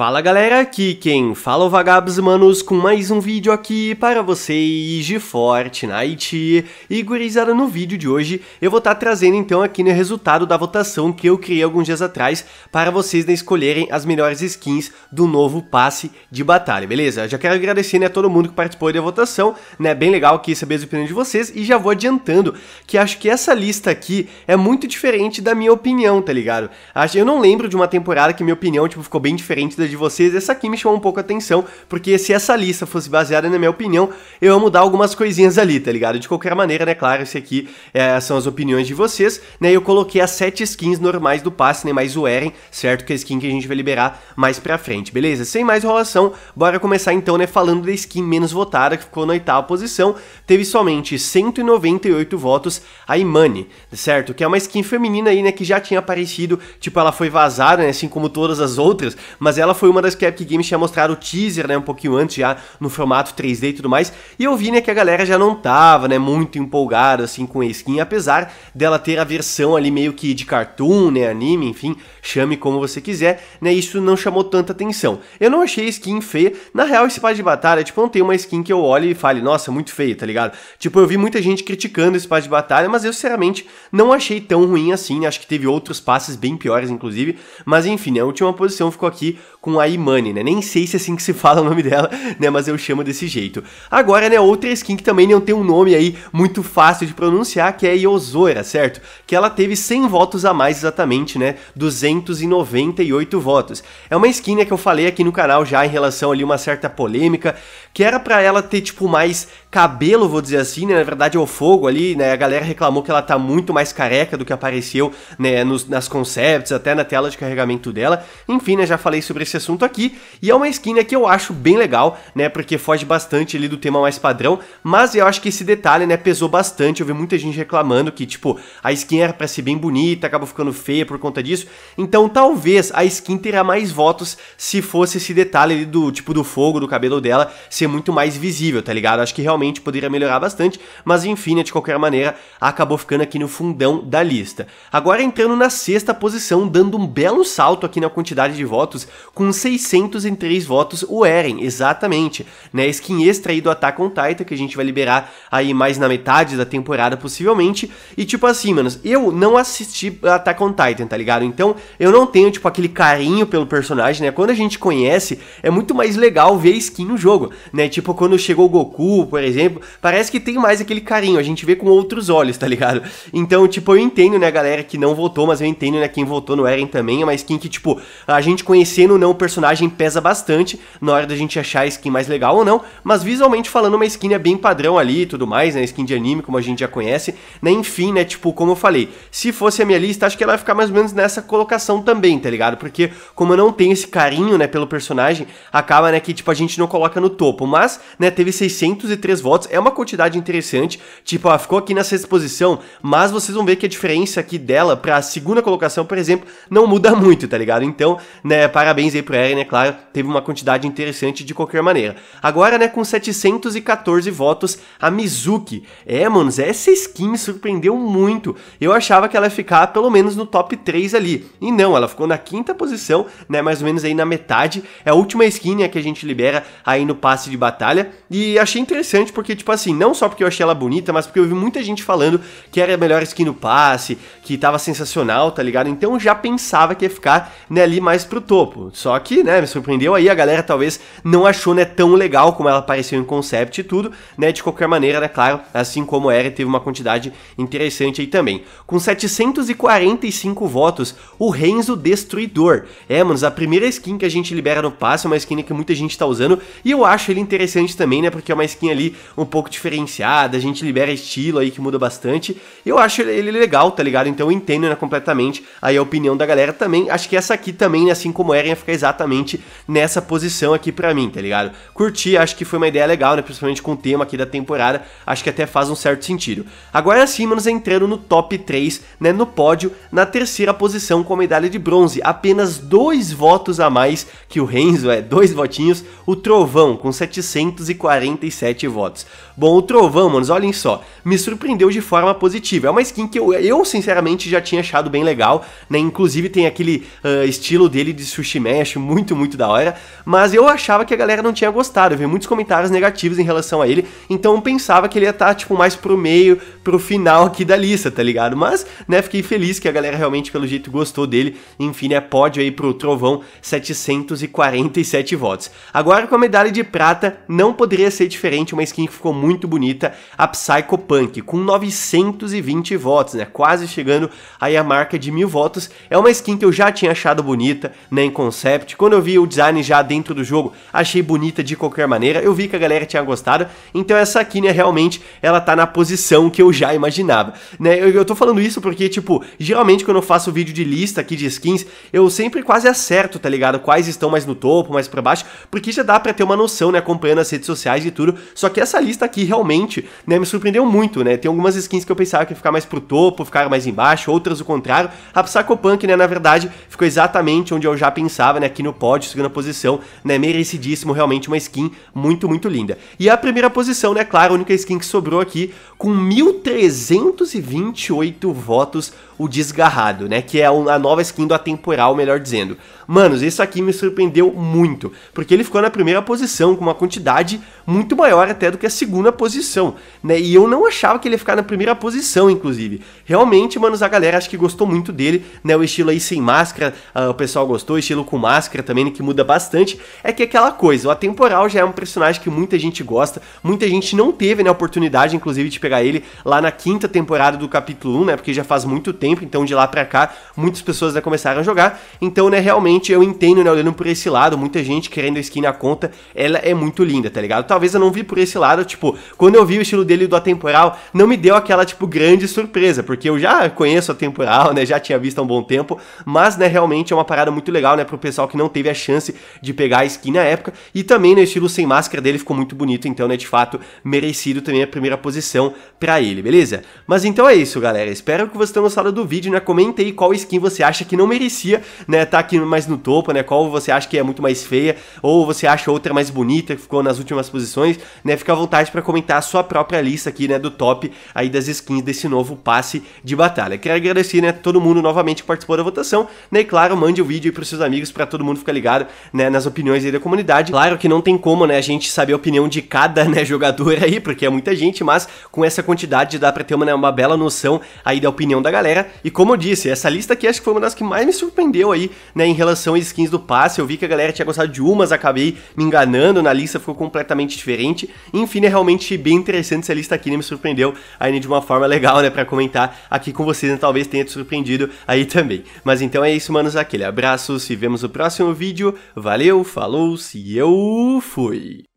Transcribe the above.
Fala galera, aqui quem fala é o Vagabos Manos com mais um vídeo aqui para vocês de Fortnite. E gurizada, no vídeo de hoje eu vou estar tá trazendo então aqui no né, resultado da votação que eu criei alguns dias atrás para vocês né, escolherem as melhores skins do novo passe de batalha, beleza? já quero agradecer né, a todo mundo que participou da votação, né? Bem legal aqui saber as opiniões de vocês e já vou adiantando que acho que essa lista aqui é muito diferente da minha opinião, tá ligado? Eu não lembro de uma temporada que minha opinião tipo, ficou bem diferente da de vocês, essa aqui me chamou um pouco a atenção, porque se essa lista fosse baseada na minha opinião, eu ia mudar algumas coisinhas ali, tá ligado? De qualquer maneira, né, claro, esse aqui é, são as opiniões de vocês, né, eu coloquei as sete skins normais do passe, né, mais o Eren, certo? Que é a skin que a gente vai liberar mais pra frente, beleza? Sem mais enrolação, bora começar então, né, falando da skin menos votada, que ficou na oitava posição, teve somente 198 votos, a Imani, certo? Que é uma skin feminina aí, né, que já tinha aparecido, tipo, ela foi vazada, né, assim como todas as outras, mas ela foi uma das que a Epic Games tinha mostrado o teaser, né, um pouquinho antes já, no formato 3D e tudo mais, e eu vi, né, que a galera já não tava, né, muito empolgada, assim, com a skin, apesar dela ter a versão ali meio que de cartoon, né, anime, enfim, chame como você quiser, né, isso não chamou tanta atenção. Eu não achei a skin feia, na real, esse par de batalha, tipo, não tem uma skin que eu olhe e fale, nossa, muito feia, tá ligado? Tipo, eu vi muita gente criticando esse par de batalha, mas eu, sinceramente, não achei tão ruim assim, né? acho que teve outros passes bem piores, inclusive, mas enfim, né, a última posição ficou aqui com a Imani, né? Nem sei se é assim que se fala o nome dela, né? Mas eu chamo desse jeito. Agora, né, outra skin que também não tem um nome aí muito fácil de pronunciar, que é Iosora, certo? Que ela teve 100 votos a mais exatamente, né? 298 votos. É uma skin né, que eu falei aqui no canal já em relação ali uma certa polêmica, que era para ela ter tipo mais cabelo, vou dizer assim, né? Na verdade é o fogo ali, né? A galera reclamou que ela tá muito mais careca do que apareceu, né? Nos, nas concepts, até na tela de carregamento dela. Enfim, né? Já falei sobre esse assunto aqui. E é uma skin né, que eu acho bem legal, né? Porque foge bastante ali do tema mais padrão. Mas eu acho que esse detalhe, né? Pesou bastante. Eu vi muita gente reclamando que, tipo, a skin era pra ser bem bonita, acabou ficando feia por conta disso. Então talvez a skin terá mais votos se fosse esse detalhe ali do, tipo, do fogo, do cabelo dela ser muito mais visível, tá ligado? Acho que realmente realmente poderia melhorar bastante, mas enfim, né, de qualquer maneira, acabou ficando aqui no fundão da lista. Agora entrando na sexta posição, dando um belo salto aqui na quantidade de votos, com 603 votos o Eren, exatamente, né, skin extra aí do Attack on Titan, que a gente vai liberar aí mais na metade da temporada, possivelmente, e tipo assim, manos, eu não assisti Attack on Titan, tá ligado? Então, eu não tenho, tipo, aquele carinho pelo personagem, né, quando a gente conhece, é muito mais legal ver a skin no jogo, né, tipo, quando chegou o Goku, por exemplo, exemplo, parece que tem mais aquele carinho, a gente vê com outros olhos, tá ligado? Então, tipo, eu entendo, né, galera que não votou, mas eu entendo, né, quem votou no Eren também, é uma skin que, tipo, a gente conhecendo ou não o personagem pesa bastante na hora da gente achar a skin mais legal ou não, mas visualmente falando, uma skin é bem padrão ali e tudo mais, né, skin de anime, como a gente já conhece, né, enfim, né, tipo, como eu falei, se fosse a minha lista, acho que ela vai ficar mais ou menos nessa colocação também, tá ligado? Porque como eu não tenho esse carinho, né, pelo personagem, acaba, né, que, tipo, a gente não coloca no topo, mas, né, teve 603 votos é uma quantidade interessante. Tipo, ela ah, ficou aqui na sexta posição, mas vocês vão ver que a diferença aqui dela para a segunda colocação, por exemplo, não muda muito, tá ligado? Então, né, parabéns aí pro Eren, é claro, teve uma quantidade interessante de qualquer maneira. Agora, né, com 714 votos, a Mizuki. É, manos, essa skin me surpreendeu muito. Eu achava que ela ia ficar pelo menos no top 3 ali. E não, ela ficou na quinta posição, né, mais ou menos aí na metade. É a última skin né, que a gente libera aí no passe de batalha. E achei interessante principalmente porque, tipo assim, não só porque eu achei ela bonita, mas porque eu vi muita gente falando que era a melhor skin no passe, que tava sensacional, tá ligado? Então eu já pensava que ia ficar né, ali mais pro topo. Só que, né, me surpreendeu aí, a galera talvez não achou, né, tão legal como ela apareceu em concept e tudo, né? De qualquer maneira, né, claro, assim como era, teve uma quantidade interessante aí também. Com 745 votos, o Renzo Destruidor. É, manos, a primeira skin que a gente libera no passe, é uma skin que muita gente tá usando, e eu acho ele interessante também, né? Porque é uma skin ali um pouco diferenciada, a gente libera estilo aí que muda bastante. Eu acho ele legal, tá ligado? Então eu entendo né, completamente aí a opinião da galera também. Acho que essa aqui também, assim como era ia ficar exatamente nessa posição aqui pra mim, tá ligado? Curti, acho que foi uma ideia legal, né? Principalmente com o tema aqui da temporada, acho que até faz um certo sentido. Agora sim, manos, entrando no top 3, né? No pódio, na terceira posição com a medalha de bronze. Apenas dois votos a mais que o Renzo, é, dois votinhos. O Trovão, com 747 votos. Bom, o Trovão, manos, olhem só, me surpreendeu de forma positiva. É uma skin que eu, eu sinceramente, já tinha achado bem legal, né? Inclusive tem aquele uh, estilo dele de sushi mesh, muito, muito da hora. Mas eu achava que a galera não tinha gostado, eu vi muitos comentários negativos em relação a ele, então eu pensava que ele ia estar, tá, tipo, mais pro meio, pro final aqui da lista, tá ligado? Mas, né, fiquei feliz que a galera realmente, pelo jeito, gostou dele. Enfim, né, pódio aí pro Trovão, 747 votos. Agora com a medalha de prata, não poderia ser diferente uma skin skin que ficou muito bonita, a Psycho Punk, com 920 votos, né? Quase chegando aí a marca de mil votos. É uma skin que eu já tinha achado bonita, né, em concept. Quando eu vi o design já dentro do jogo, achei bonita de qualquer maneira. Eu vi que a galera tinha gostado. Então essa aqui, né, realmente, ela tá na posição que eu já imaginava, né? Eu, eu tô falando isso porque, tipo, geralmente quando eu faço vídeo de lista aqui de skins, eu sempre quase acerto, tá ligado? Quais estão mais no topo, mais para baixo, porque já dá para ter uma noção, né, acompanhando as redes sociais e tudo. Só que que essa lista aqui realmente né, me surpreendeu muito, né? Tem algumas skins que eu pensava que ia ficar mais pro topo, ficar mais embaixo, outras o contrário. A Psychopunk, né, na verdade, ficou exatamente onde eu já pensava, né? Aqui no pódio, segunda posição, né? Merecidíssimo, realmente uma skin muito, muito linda. E a primeira posição, né, claro, a única skin que sobrou aqui, com 1.328 votos o Desgarrado, né? Que é a nova skin do Atemporal, melhor dizendo. Manos, isso aqui me surpreendeu muito, porque ele ficou na primeira posição com uma quantidade muito maior até do que a segunda posição, né? E eu não achava que ele ia ficar na primeira posição, inclusive. Realmente, manos, a galera acho que gostou muito dele, né? O estilo aí sem máscara, uh, o pessoal gostou, o estilo com máscara também, que muda bastante. É que é aquela coisa, o Atemporal já é um personagem que muita gente gosta, muita gente não teve, né, a oportunidade, inclusive, de pegar ele lá na quinta temporada do capítulo 1, né? Porque já faz muito tempo tempo, então de lá para cá muitas pessoas já começaram a jogar. Então, né, realmente eu entendo, né, olhando por esse lado, muita gente querendo a skin na conta, ela é muito linda, tá ligado? Talvez eu não vi por esse lado, tipo, quando eu vi o estilo dele do atemporal, não me deu aquela, tipo, grande surpresa, porque eu já conheço a temporal, né, já tinha visto há um bom tempo, mas, né, realmente é uma parada muito legal, né, pro pessoal que não teve a chance de pegar a skin na época, e também, no né, estilo sem máscara dele ficou muito bonito, então, né, de fato, merecido também a primeira posição para ele, beleza? Mas então é isso, galera, espero que vocês tenham gostado do do vídeo, né? Comenta aí qual skin você acha que não merecia, né? Tá aqui mais no topo, né? Qual você acha que é muito mais feia, ou você acha outra mais bonita, que ficou nas últimas posições, né? Fica à vontade para comentar a sua própria lista aqui, né? Do top aí das skins desse novo passe de batalha. Quero agradecer, né? Todo mundo novamente que participou da votação, né? E claro, mande o vídeo aí pros seus amigos para todo mundo ficar ligado, né? Nas opiniões aí da comunidade. Claro que não tem como, né? A gente saber a opinião de cada, né? Jogador aí, porque é muita gente, mas com essa quantidade dá para ter uma, né, uma bela noção aí da opinião da galera. E como eu disse, essa lista aqui acho que foi uma das que mais me surpreendeu aí, né, em relação a skins do passe. Eu vi que a galera tinha gostado de umas, acabei me enganando, na lista ficou completamente diferente. Enfim, é realmente bem interessante essa lista aqui, né? Me surpreendeu aí né, de uma forma legal, né, para comentar aqui com vocês, né? talvez tenha te surpreendido aí também. Mas então é isso, manos, aquele abraço, se vemos no próximo vídeo. Valeu, falou, se eu fui.